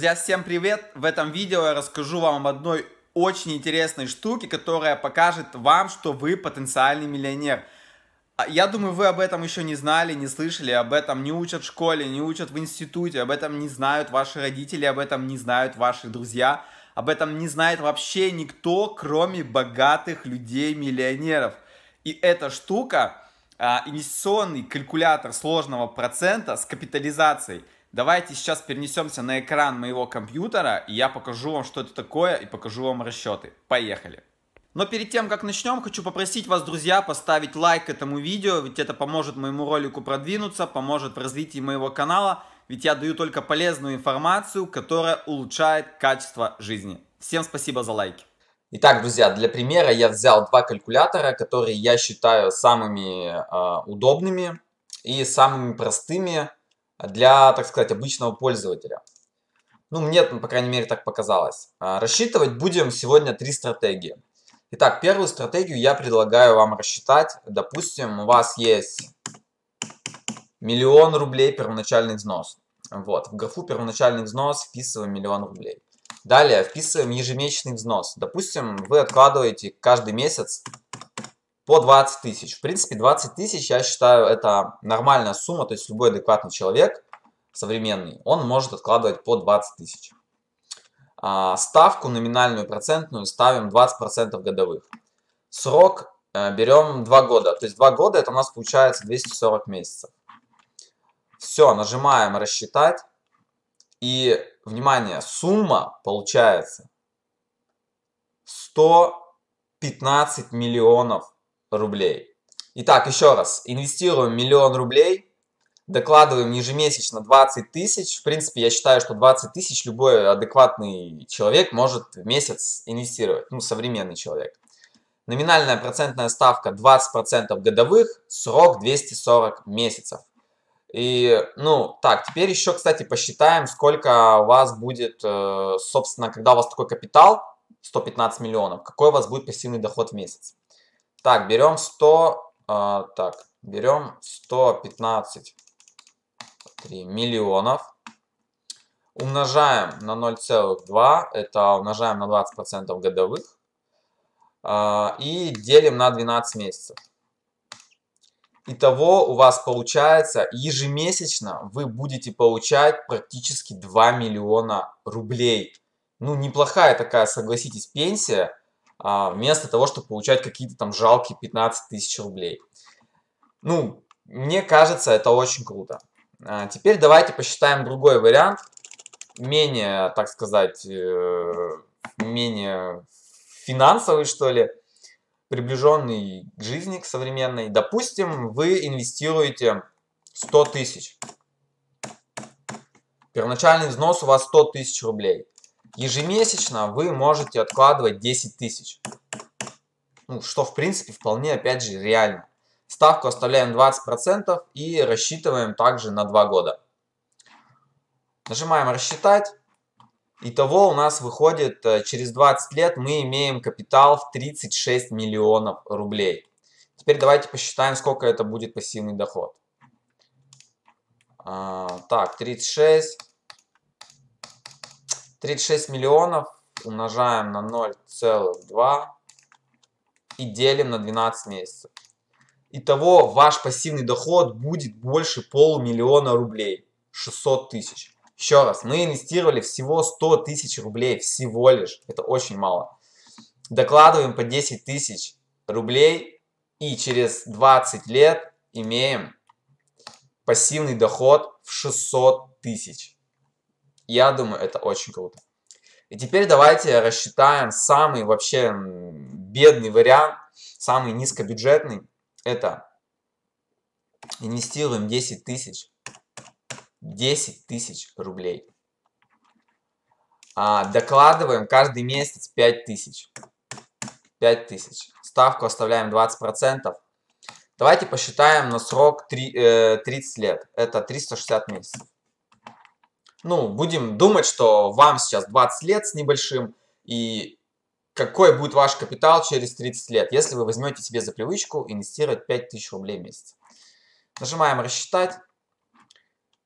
Друзья, всем привет! В этом видео я расскажу вам об одной очень интересной штуке, которая покажет вам, что вы потенциальный миллионер. А, я думаю, вы об этом еще не знали, не слышали, об этом не учат в школе, не учат в институте, об этом не знают ваши родители, об этом не знают ваши друзья, об этом не знает вообще никто, кроме богатых людей-миллионеров. И эта штука, а, инвестиционный калькулятор сложного процента с капитализацией – Давайте сейчас перенесемся на экран моего компьютера, и я покажу вам, что это такое, и покажу вам расчеты. Поехали! Но перед тем, как начнем, хочу попросить вас, друзья, поставить лайк этому видео, ведь это поможет моему ролику продвинуться, поможет в развитии моего канала, ведь я даю только полезную информацию, которая улучшает качество жизни. Всем спасибо за лайки. Итак, друзья, для примера я взял два калькулятора, которые я считаю самыми э, удобными и самыми простыми для, так сказать, обычного пользователя. Ну, мне, ну, по крайней мере, так показалось. А, рассчитывать будем сегодня три стратегии. Итак, первую стратегию я предлагаю вам рассчитать. Допустим, у вас есть миллион рублей первоначальный взнос. Вот, в графу первоначальный взнос вписываем миллион рублей. Далее вписываем ежемесячный взнос. Допустим, вы откладываете каждый месяц по 20 тысяч. В принципе, 20 тысяч, я считаю, это нормальная сумма, то есть любой адекватный человек, современный, он может откладывать по 20 тысяч. А, ставку номинальную процентную ставим 20% годовых. Срок э, берем 2 года, то есть 2 года это у нас получается 240 месяцев. Все, нажимаем рассчитать. И, внимание, сумма получается 115 миллионов рублей. Итак, еще раз, инвестируем миллион рублей, докладываем ежемесячно 20 тысяч. В принципе, я считаю, что 20 тысяч любой адекватный человек может в месяц инвестировать, ну, современный человек. Номинальная процентная ставка 20% годовых, срок 240 месяцев. И, ну, так, теперь еще, кстати, посчитаем, сколько у вас будет, э, собственно, когда у вас такой капитал, 115 миллионов, какой у вас будет пассивный доход в месяц. Так, берем 100, э, а, так, берем 115 миллионов. Умножаем на 0,2, это умножаем на 20% годовых. Э, и делим на 12 месяцев. Итого у вас получается ежемесячно вы будете получать практически 2 миллиона рублей. Ну, неплохая такая, согласитесь, пенсия – а, вместо того, чтобы получать какие-то там жалкие 15 тысяч рублей. Ну, мне кажется, это очень круто. А, теперь давайте посчитаем другой вариант, менее, так сказать, э, менее финансовый, что ли, приближенный к жизни, к современной. Допустим, вы инвестируете 100 тысяч. Первоначальный взнос у вас 100 тысяч рублей ежемесячно вы можете откладывать 10 тысяч. Ну, что, в принципе, вполне, опять же, реально. Ставку оставляем 20% и рассчитываем также на 2 года. Нажимаем «Рассчитать». Итого у нас выходит, э, через 20 лет мы имеем капитал в 36 миллионов рублей. Теперь давайте посчитаем, сколько это будет пассивный доход. А, так, 36 36 миллионов умножаем на 0,2 и делим на 12 месяцев. Итого ваш пассивный доход будет больше полумиллиона рублей, 600 тысяч. Еще раз, мы инвестировали всего 100 тысяч рублей, всего лишь, это очень мало. Докладываем по 10 тысяч рублей и через 20 лет имеем пассивный доход в 600 тысяч. Я думаю, это очень круто. И теперь давайте рассчитаем самый вообще бедный вариант, самый низкобюджетный. Это инвестируем 10 тысяч, 10 тысяч рублей. А, докладываем каждый месяц 5 тысяч. 5 тысяч. Ставку оставляем 20%. Давайте посчитаем на срок 3, э, 30 лет. Это 360 месяцев ну, будем думать, что вам сейчас 20 лет с небольшим, и какой будет ваш капитал через 30 лет, если вы возьмете себе за привычку инвестировать 5000 рублей в месяц. Нажимаем «Рассчитать»,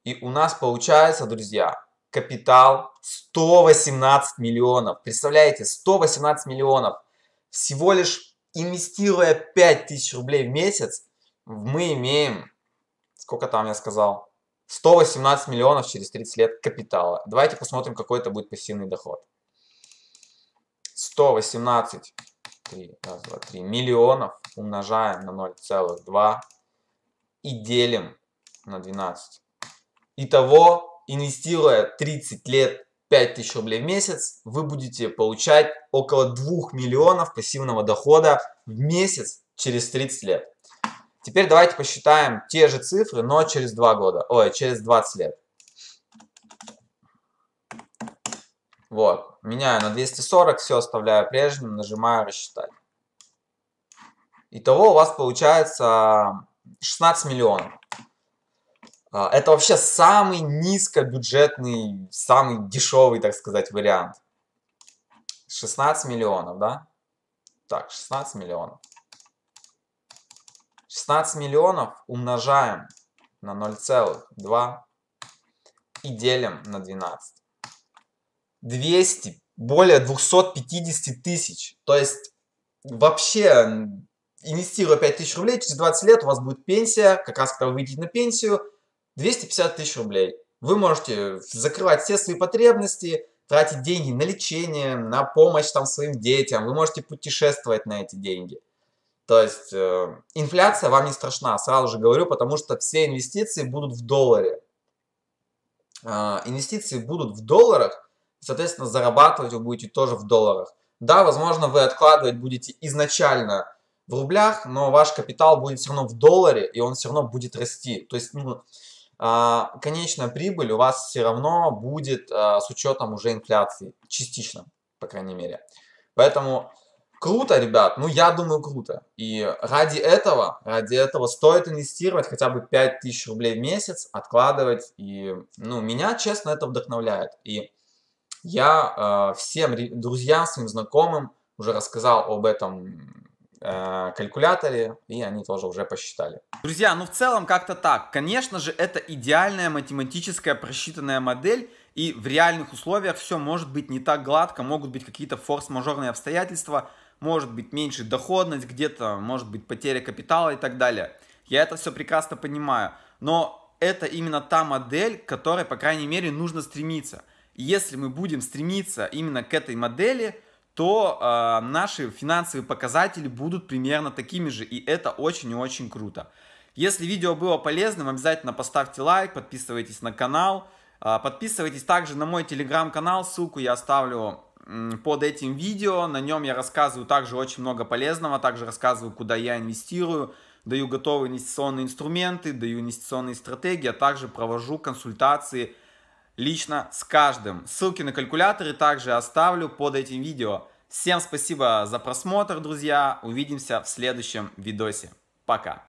и у нас получается, друзья, капитал 118 миллионов. Представляете, 118 миллионов. Всего лишь инвестируя 5000 рублей в месяц, мы имеем, сколько там я сказал, 118 миллионов через 30 лет капитала. Давайте посмотрим, какой это будет пассивный доход. 118 3, раз, два, 3 миллионов умножаем на 0,2 и делим на 12. Итого, инвестируя 30 лет 5000 рублей в месяц, вы будете получать около 2 миллионов пассивного дохода в месяц через 30 лет. Теперь давайте посчитаем те же цифры, но через 2 года. Ой, через 20 лет. Вот. Меняю на 240, все оставляю прежним, нажимаю рассчитать. Итого у вас получается 16 миллионов. А, это вообще самый низкобюджетный, самый дешевый, так сказать, вариант. 16 миллионов, да? Так, 16 миллионов. 16 миллионов умножаем на 0,2 и делим на 12. 200, более 250 тысяч. То есть вообще, инвестируя 5 тысяч рублей, через 20 лет у вас будет пенсия, как раз когда вы выйдете на пенсию, 250 тысяч рублей. Вы можете закрывать все свои потребности, тратить деньги на лечение, на помощь там своим детям. Вы можете путешествовать на эти деньги. То есть э, инфляция вам не страшна, сразу же говорю, потому что все инвестиции будут в долларе. Э, инвестиции будут в долларах, соответственно, зарабатывать вы будете тоже в долларах. Да, возможно, вы откладывать будете изначально в рублях, но ваш капитал будет все равно в долларе, и он все равно будет расти. То есть, ну, э, конечная прибыль у вас все равно будет э, с учетом уже инфляции, частично, по крайней мере. Поэтому Круто, ребят, ну я думаю круто. И ради этого, ради этого стоит инвестировать хотя бы 5000 рублей в месяц, откладывать. И, ну, меня, честно, это вдохновляет. И я э, всем друзьям, своим знакомым уже рассказал об этом э, калькуляторе, и они тоже уже посчитали. Друзья, ну в целом как-то так. Конечно же, это идеальная математическая просчитанная модель, и в реальных условиях все может быть не так гладко, могут быть какие-то форс-мажорные обстоятельства – может быть меньше доходность где-то, может быть потеря капитала и так далее. Я это все прекрасно понимаю, но это именно та модель, к которой, по крайней мере, нужно стремиться. если мы будем стремиться именно к этой модели, то э, наши финансовые показатели будут примерно такими же, и это очень и очень круто. Если видео было полезным, обязательно поставьте лайк, подписывайтесь на канал, э, подписывайтесь также на мой телеграм-канал, ссылку я оставлю под этим видео. На нем я рассказываю также очень много полезного, также рассказываю, куда я инвестирую, даю готовые инвестиционные инструменты, даю инвестиционные стратегии, а также провожу консультации лично с каждым. Ссылки на калькуляторы также оставлю под этим видео. Всем спасибо за просмотр, друзья. Увидимся в следующем видосе. Пока.